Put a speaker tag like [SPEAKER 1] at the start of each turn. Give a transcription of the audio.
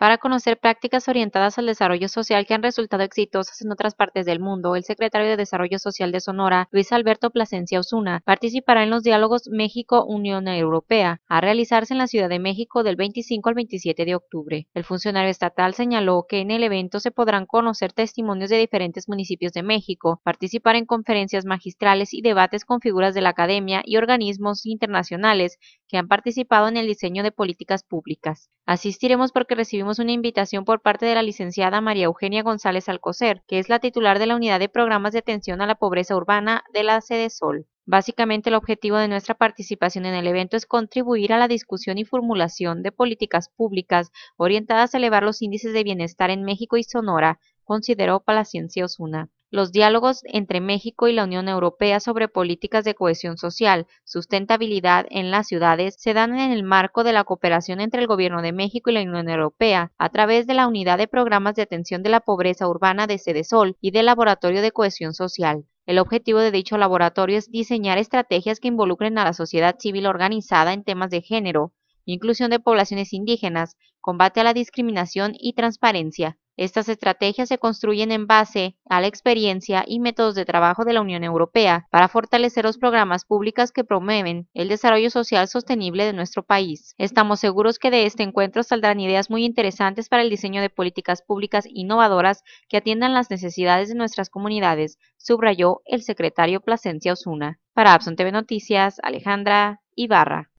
[SPEAKER 1] Para conocer prácticas orientadas al desarrollo social que han resultado exitosas en otras partes del mundo, el secretario de Desarrollo Social de Sonora, Luis Alberto Placencia Osuna, participará en los diálogos México-Unión Europea, a realizarse en la Ciudad de México del 25 al 27 de octubre. El funcionario estatal señaló que en el evento se podrán conocer testimonios de diferentes municipios de México, participar en conferencias magistrales y debates con figuras de la academia y organismos internacionales que han participado en el diseño de políticas públicas. Asistiremos porque recibimos una invitación por parte de la licenciada María Eugenia González Alcocer, que es la titular de la Unidad de Programas de Atención a la Pobreza Urbana de la Sede Sol. Básicamente el objetivo de nuestra participación en el evento es contribuir a la discusión y formulación de políticas públicas orientadas a elevar los índices de bienestar en México y Sonora, consideró Palaciencia Osuna los diálogos entre México y la Unión Europea sobre políticas de cohesión social, sustentabilidad en las ciudades se dan en el marco de la cooperación entre el Gobierno de México y la Unión Europea a través de la Unidad de Programas de Atención de la Pobreza Urbana de Sol y del Laboratorio de Cohesión Social. El objetivo de dicho laboratorio es diseñar estrategias que involucren a la sociedad civil organizada en temas de género, inclusión de poblaciones indígenas, combate a la discriminación y transparencia. Estas estrategias se construyen en base a la experiencia y métodos de trabajo de la Unión Europea para fortalecer los programas públicos que promueven el desarrollo social sostenible de nuestro país. Estamos seguros que de este encuentro saldrán ideas muy interesantes para el diseño de políticas públicas innovadoras que atiendan las necesidades de nuestras comunidades,
[SPEAKER 2] subrayó el secretario Plasencia Osuna. Para Abson TV Noticias, Alejandra Ibarra.